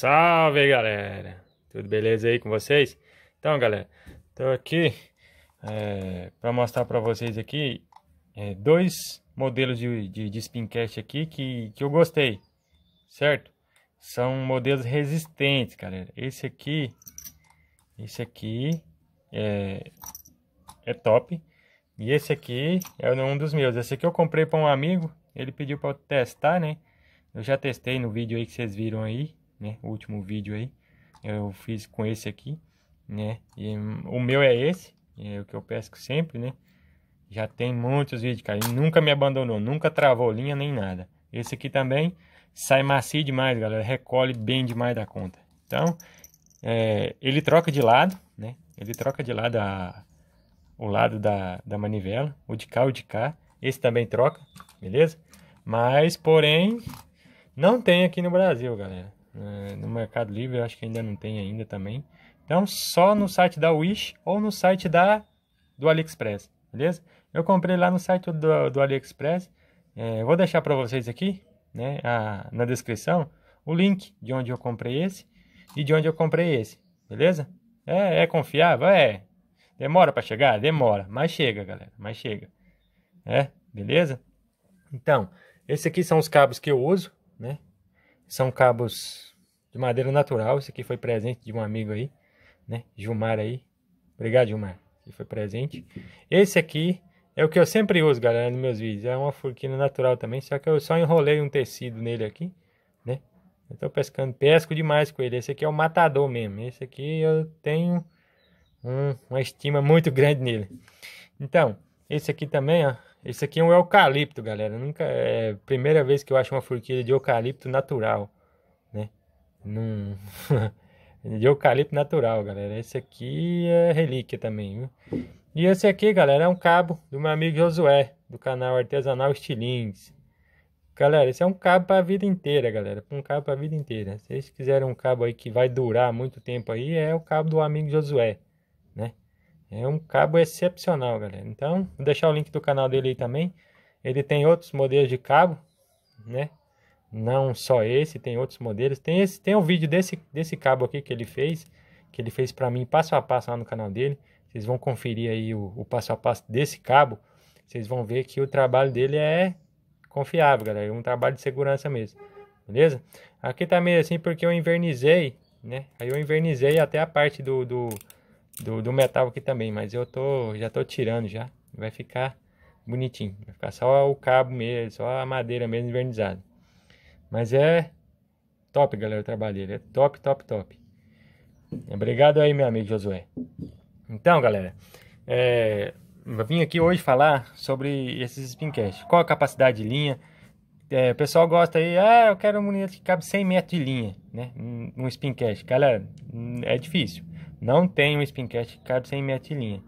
Salve galera! Tudo beleza aí com vocês? Então galera, estou aqui é, para mostrar para vocês aqui é, dois modelos de, de, de spincast aqui que, que eu gostei, certo? São modelos resistentes galera, esse aqui, esse aqui é, é top e esse aqui é um dos meus, esse aqui eu comprei para um amigo, ele pediu para testar né? Eu já testei no vídeo aí que vocês viram aí, né? O último vídeo aí eu fiz com esse aqui, né? E hum, o meu é esse, é o que eu pesco sempre, né? Já tem muitos vídeos, cara. Ele nunca me abandonou, nunca travou linha nem nada. Esse aqui também sai macio demais, galera. Recolhe bem demais da conta. Então, é, ele troca de lado, né? Ele troca de lado a, o lado da, da manivela, o de cá, o de cá. Esse também troca, beleza? Mas, porém, não tem aqui no Brasil, galera. Eh, no Mercado Livre, acho que ainda não tem ainda também. Então, só no site da Wish ou no site da do AliExpress, beleza? Eu comprei lá no site do, do AliExpress. É, vou deixar para vocês aqui, né, a, na descrição, o link de onde eu comprei esse e de onde eu comprei esse, beleza? É, é confiável, é. Demora para chegar, demora, mas chega, galera, mas chega. É, beleza? Então, esse aqui são os cabos que eu uso, né? São cabos de madeira natural. Esse aqui foi presente de um amigo aí, né? Gilmar aí. Obrigado, Gilmar, que foi presente. Esse aqui é o que eu sempre uso, galera, nos meus vídeos. É uma furquina natural também, só que eu só enrolei um tecido nele aqui, né? Eu tô pescando, pesco demais com ele. Esse aqui é o matador mesmo. Esse aqui eu tenho um, uma estima muito grande nele. Então, esse aqui também, ó, esse aqui é um eucalipto, galera. Nunca é primeira vez que eu acho uma forquilha de eucalipto natural, né? Num... de eucalipto natural, galera. Esse aqui é relíquia também, viu? E esse aqui, galera, é um cabo do meu amigo Josué, do canal Artesanal Estilings, Galera, esse é um cabo para a vida inteira, galera. Um cabo para a vida inteira. Se vocês quiserem um cabo aí que vai durar muito tempo aí, é o cabo do amigo Josué, né? É um cabo excepcional, galera. Então, vou deixar o link do canal dele aí também. Ele tem outros modelos de cabo, né? Não só esse, tem outros modelos. Tem esse, tem um vídeo desse desse cabo aqui que ele fez, que ele fez para mim passo a passo lá no canal dele. Vocês vão conferir aí o, o passo a passo desse cabo. Vocês vão ver que o trabalho dele é confiável, galera. É um trabalho de segurança mesmo. Beleza? Aqui tá meio assim porque eu invernizei, né? Aí eu invernizei até a parte do, do do, do metal aqui também, mas eu tô, já tô tirando já. Vai ficar bonitinho, vai ficar só o cabo mesmo, só a madeira mesmo envernizada. Mas é top, galera, o trabalho dele, é top, top, top. Obrigado aí, meu amigo Josué. Então, galera, é, eu vim aqui hoje falar sobre esses spincast. Qual a capacidade de linha? É, o pessoal gosta aí, ah, eu quero um monito que cabe 100 metros de linha, né? Um spincast. Galera, é difícil. Não tem um spincast card sem metilinha.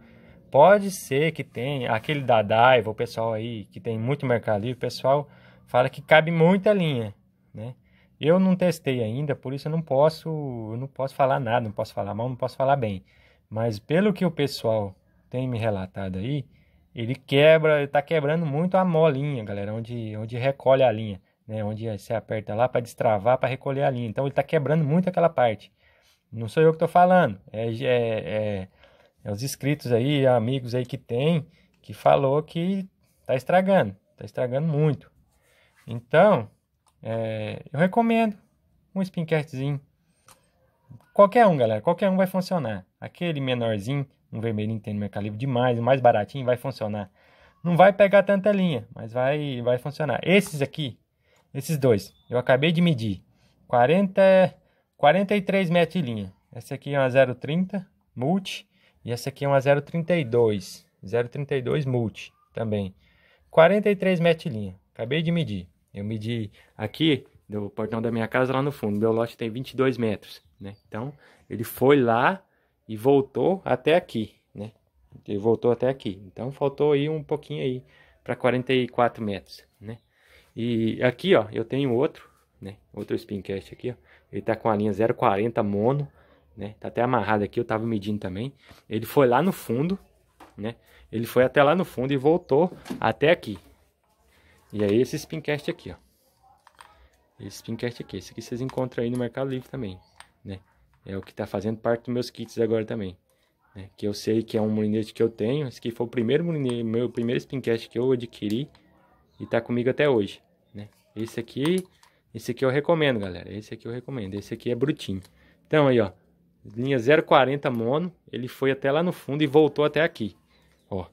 Pode ser que tenha aquele da Daiva, o pessoal aí que tem muito mercado livre, o pessoal fala que cabe muita linha, né? Eu não testei ainda, por isso eu não posso, eu não posso falar nada, não posso falar mal, não posso falar bem. Mas pelo que o pessoal tem me relatado aí, ele quebra, ele tá quebrando muito a molinha, galera, onde, onde recolhe a linha, né? Onde você aperta lá para destravar, para recolher a linha. Então ele tá quebrando muito aquela parte. Não sou eu que estou falando. É, é, é, é, os inscritos aí, amigos aí que tem, que falou que está estragando. Está estragando muito. Então, é, eu recomendo um spincastzinho. Qualquer um, galera. Qualquer um vai funcionar. Aquele menorzinho, um vermelhinho que tem no meu calibre demais, o mais baratinho, vai funcionar. Não vai pegar tanta linha, mas vai, vai funcionar. Esses aqui, esses dois, eu acabei de medir. 40... 43 metilinha. Essa aqui é uma 030 multi e essa aqui é uma 032, 032 multi também. 43 metilinha. Acabei de medir. Eu medi aqui do portão da minha casa lá no fundo. Meu lote tem 22 metros, né? Então, ele foi lá e voltou até aqui, né? Ele voltou até aqui. Então, faltou aí um pouquinho aí para 44 metros, né? E aqui, ó, eu tenho outro, né? Outro spincast aqui, ó. Ele tá com a linha 0,40 mono, né? Tá até amarrado aqui, eu tava medindo também. Ele foi lá no fundo, né? Ele foi até lá no fundo e voltou até aqui. E aí esse spincast aqui, ó. Esse spincast aqui, esse aqui vocês encontram aí no Mercado Livre também, né? É o que tá fazendo parte dos meus kits agora também. Né? Que eu sei que é um mulinete que eu tenho. Esse aqui foi o primeiro mulinete, meu primeiro spincast que eu adquiri. E tá comigo até hoje, né? Esse aqui esse aqui eu recomendo, galera. Esse aqui eu recomendo. Esse aqui é brutinho. Então aí, ó. Linha 040 mono. Ele foi até lá no fundo e voltou até aqui. Ó.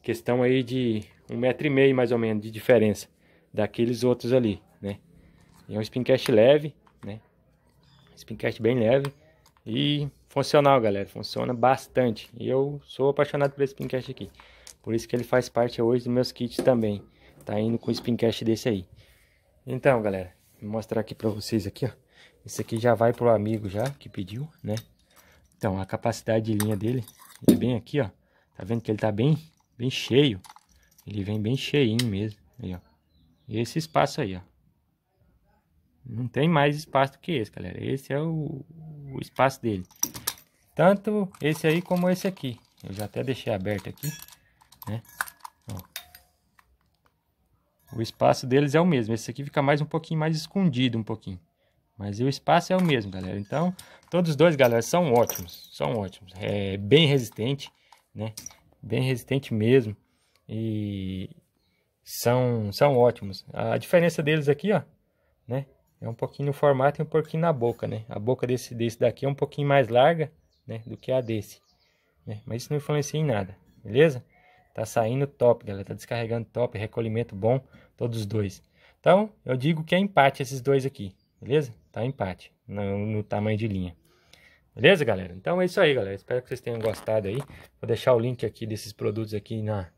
Questão aí de um metro e meio, mais ou menos, de diferença. Daqueles outros ali, né? é um spincast leve, né? Spincast bem leve. E funcional, galera. Funciona bastante. E eu sou apaixonado por esse spincast aqui. Por isso que ele faz parte hoje dos meus kits também. Tá indo com o spincast desse aí. Então, galera. Vou mostrar aqui para vocês aqui, ó. Esse aqui já vai pro amigo já, que pediu, né? Então, a capacidade de linha dele é bem aqui, ó. Tá vendo que ele tá bem, bem cheio. Ele vem bem cheinho mesmo, aí, ó. E esse espaço aí, ó. Não tem mais espaço do que esse, galera. Esse é o, o espaço dele. Tanto esse aí como esse aqui. Eu já até deixei aberto aqui, né? O espaço deles é o mesmo. Esse aqui fica mais um pouquinho mais escondido um pouquinho. Mas o espaço é o mesmo, galera. Então, todos os dois, galera, são ótimos. São ótimos. É bem resistente, né? Bem resistente mesmo. E são, são ótimos. A diferença deles aqui, ó, né? É um pouquinho no formato e um pouquinho na boca, né? A boca desse, desse daqui é um pouquinho mais larga, né? Do que a desse. Né? Mas isso não influencia em nada, beleza? Tá saindo top, galera. Tá descarregando top, recolhimento bom, todos os dois. Então, eu digo que é empate esses dois aqui, beleza? Tá empate no, no tamanho de linha. Beleza, galera? Então é isso aí, galera. Espero que vocês tenham gostado aí. Vou deixar o link aqui desses produtos aqui na,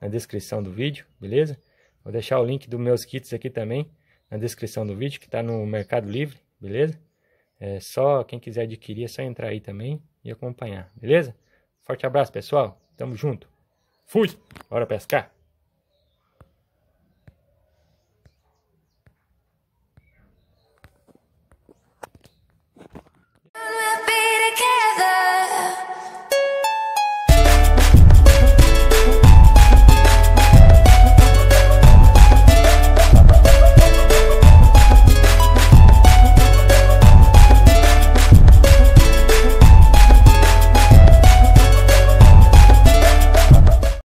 na descrição do vídeo, beleza? Vou deixar o link dos meus kits aqui também na descrição do vídeo, que tá no Mercado Livre, beleza? É só quem quiser adquirir, é só entrar aí também e acompanhar, beleza? Forte abraço, pessoal. Tamo junto. Fui! Bora pescar!